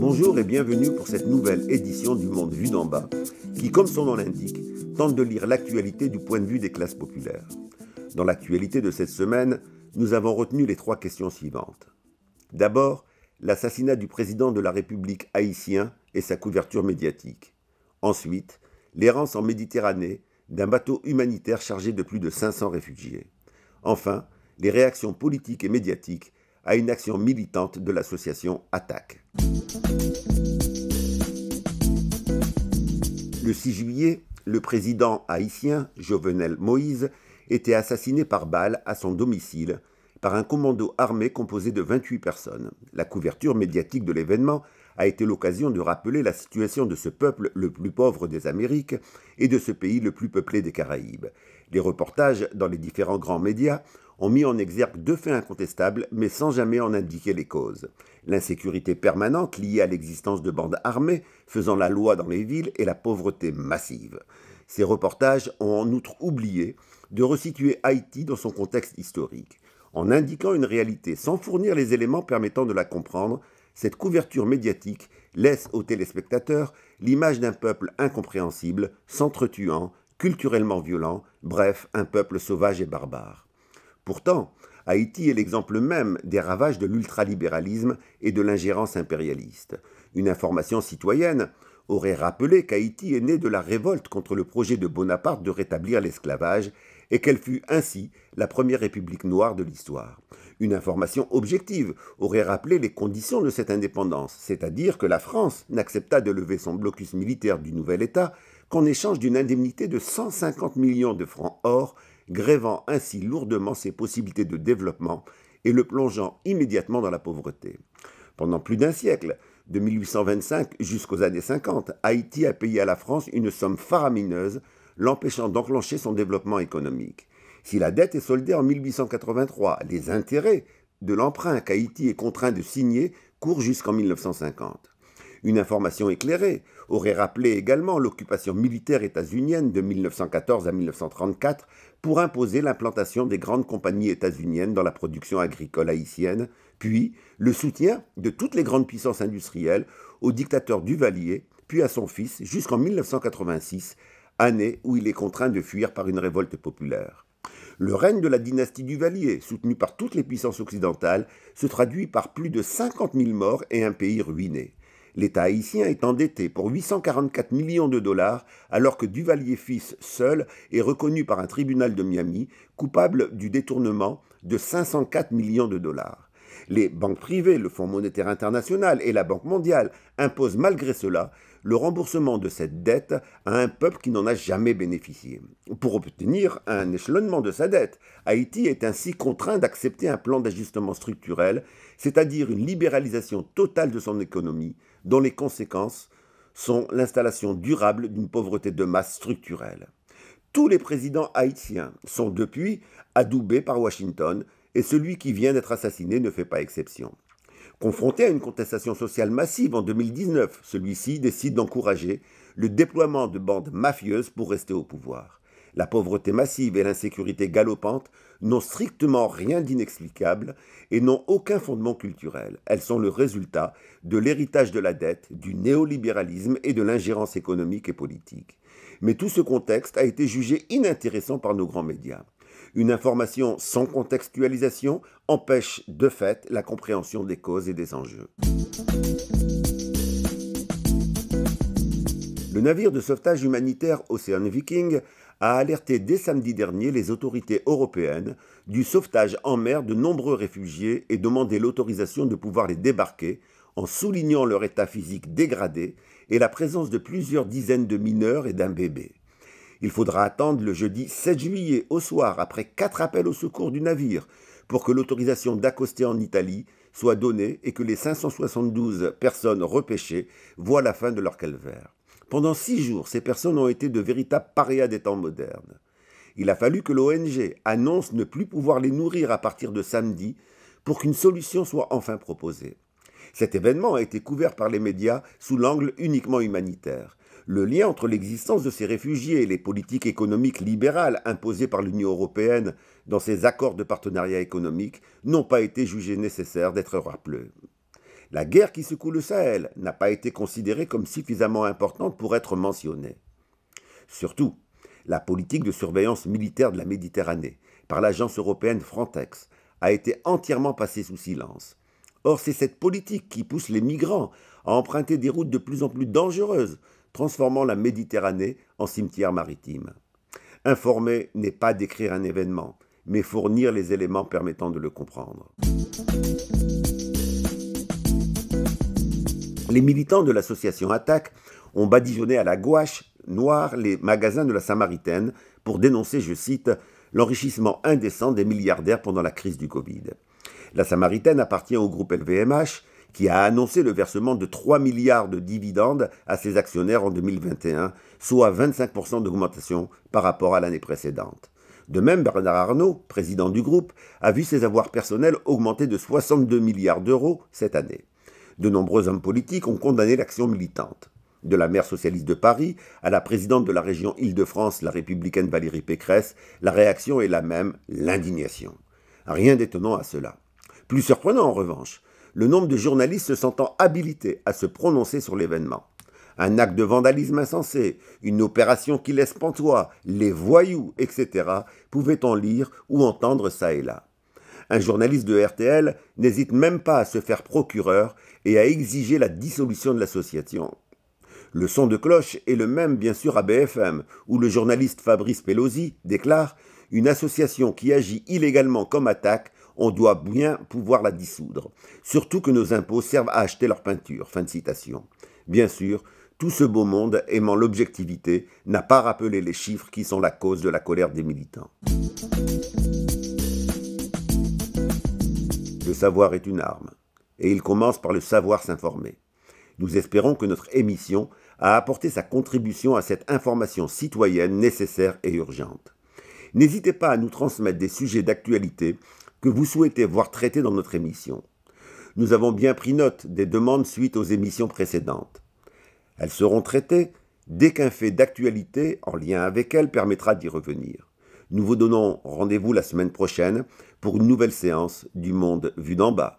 Bonjour et bienvenue pour cette nouvelle édition du Monde vu d'en bas, qui, comme son nom l'indique, tente de lire l'actualité du point de vue des classes populaires. Dans l'actualité de cette semaine, nous avons retenu les trois questions suivantes. D'abord, l'assassinat du président de la République haïtien et sa couverture médiatique. Ensuite, l'errance en Méditerranée d'un bateau humanitaire chargé de plus de 500 réfugiés. Enfin, les réactions politiques et médiatiques à une action militante de l'association Attaque. Le 6 juillet, le président haïtien Jovenel Moïse était assassiné par balle à son domicile par un commando armé composé de 28 personnes. La couverture médiatique de l'événement a été l'occasion de rappeler la situation de ce peuple le plus pauvre des Amériques et de ce pays le plus peuplé des Caraïbes. Les reportages dans les différents grands médias ont mis en exergue deux faits incontestables, mais sans jamais en indiquer les causes. L'insécurité permanente liée à l'existence de bandes armées faisant la loi dans les villes et la pauvreté massive. Ces reportages ont en outre oublié de resituer Haïti dans son contexte historique. En indiquant une réalité sans fournir les éléments permettant de la comprendre, cette couverture médiatique laisse aux téléspectateurs l'image d'un peuple incompréhensible, s'entretuant, culturellement violent, bref, un peuple sauvage et barbare. Pourtant, Haïti est l'exemple même des ravages de l'ultralibéralisme et de l'ingérence impérialiste. Une information citoyenne aurait rappelé qu'Haïti est née de la révolte contre le projet de Bonaparte de rétablir l'esclavage et qu'elle fut ainsi la première république noire de l'histoire. Une information objective aurait rappelé les conditions de cette indépendance, c'est-à-dire que la France n'accepta de lever son blocus militaire du nouvel État qu'en échange d'une indemnité de 150 millions de francs or grévant ainsi lourdement ses possibilités de développement et le plongeant immédiatement dans la pauvreté. Pendant plus d'un siècle, de 1825 jusqu'aux années 50, Haïti a payé à la France une somme faramineuse, l'empêchant d'enclencher son développement économique. Si la dette est soldée en 1883, les intérêts de l'emprunt qu'Haïti est contraint de signer courent jusqu'en 1950. Une information éclairée aurait rappelé également l'occupation militaire états-unienne de 1914 à 1934 pour imposer l'implantation des grandes compagnies états-uniennes dans la production agricole haïtienne, puis le soutien de toutes les grandes puissances industrielles au dictateur Duvalier, puis à son fils jusqu'en 1986, année où il est contraint de fuir par une révolte populaire. Le règne de la dynastie Duvalier, soutenu par toutes les puissances occidentales, se traduit par plus de 50 000 morts et un pays ruiné. L'État haïtien est endetté pour 844 millions de dollars alors que Duvalier fils seul est reconnu par un tribunal de Miami coupable du détournement de 504 millions de dollars. Les banques privées, le Fonds monétaire international et la Banque mondiale imposent malgré cela le remboursement de cette dette à un peuple qui n'en a jamais bénéficié. Pour obtenir un échelonnement de sa dette, Haïti est ainsi contraint d'accepter un plan d'ajustement structurel, c'est-à-dire une libéralisation totale de son économie, dont les conséquences sont l'installation durable d'une pauvreté de masse structurelle. Tous les présidents haïtiens sont depuis adoubés par Washington et celui qui vient d'être assassiné ne fait pas exception. Confronté à une contestation sociale massive en 2019, celui-ci décide d'encourager le déploiement de bandes mafieuses pour rester au pouvoir. La pauvreté massive et l'insécurité galopante n'ont strictement rien d'inexplicable et n'ont aucun fondement culturel. Elles sont le résultat de l'héritage de la dette, du néolibéralisme et de l'ingérence économique et politique. Mais tout ce contexte a été jugé inintéressant par nos grands médias. Une information sans contextualisation empêche de fait la compréhension des causes et des enjeux. Le navire de sauvetage humanitaire Océan Viking a alerté dès samedi dernier les autorités européennes du sauvetage en mer de nombreux réfugiés et demandé l'autorisation de pouvoir les débarquer en soulignant leur état physique dégradé et la présence de plusieurs dizaines de mineurs et d'un bébé. Il faudra attendre le jeudi 7 juillet au soir après quatre appels au secours du navire pour que l'autorisation d'accoster en Italie soit donnée et que les 572 personnes repêchées voient la fin de leur calvaire. Pendant six jours, ces personnes ont été de véritables parias des temps modernes. Il a fallu que l'ONG annonce ne plus pouvoir les nourrir à partir de samedi pour qu'une solution soit enfin proposée. Cet événement a été couvert par les médias sous l'angle uniquement humanitaire. Le lien entre l'existence de ces réfugiés et les politiques économiques libérales imposées par l'Union européenne dans ses accords de partenariat économique n'ont pas été jugés nécessaires d'être rappelés la guerre qui secoue le Sahel n'a pas été considérée comme suffisamment importante pour être mentionnée. Surtout, la politique de surveillance militaire de la Méditerranée par l'agence européenne Frontex a été entièrement passée sous silence. Or, c'est cette politique qui pousse les migrants à emprunter des routes de plus en plus dangereuses, transformant la Méditerranée en cimetière maritime. Informer n'est pas décrire un événement, mais fournir les éléments permettant de le comprendre. Les militants de l'association Attaque ont badigeonné à la gouache noire les magasins de la Samaritaine pour dénoncer, je cite, l'enrichissement indécent des milliardaires pendant la crise du Covid. La Samaritaine appartient au groupe LVMH qui a annoncé le versement de 3 milliards de dividendes à ses actionnaires en 2021, soit 25% d'augmentation par rapport à l'année précédente. De même, Bernard Arnault, président du groupe, a vu ses avoirs personnels augmenter de 62 milliards d'euros cette année de nombreux hommes politiques ont condamné l'action militante. De la maire socialiste de Paris à la présidente de la région Île-de-France, la républicaine Valérie Pécresse, la réaction est la même, l'indignation. Rien d'étonnant à cela. Plus surprenant en revanche, le nombre de journalistes se sentant habilités à se prononcer sur l'événement. Un acte de vandalisme insensé, une opération qui laisse pantois, les voyous, etc., pouvait-on lire ou entendre ça et là. Un journaliste de RTL n'hésite même pas à se faire procureur et à exiger la dissolution de l'association. Le son de cloche est le même bien sûr à BFM, où le journaliste Fabrice Pelosi déclare Une association qui agit illégalement comme attaque, on doit bien pouvoir la dissoudre, surtout que nos impôts servent à acheter leur peinture. Fin de citation. Bien sûr, tout ce beau monde, aimant l'objectivité, n'a pas rappelé les chiffres qui sont la cause de la colère des militants. Le savoir est une arme, et il commence par le savoir s'informer. Nous espérons que notre émission a apporté sa contribution à cette information citoyenne nécessaire et urgente. N'hésitez pas à nous transmettre des sujets d'actualité que vous souhaitez voir traités dans notre émission. Nous avons bien pris note des demandes suite aux émissions précédentes. Elles seront traitées dès qu'un fait d'actualité en lien avec elles permettra d'y revenir. Nous vous donnons rendez-vous la semaine prochaine pour une nouvelle séance du monde vu d'en bas.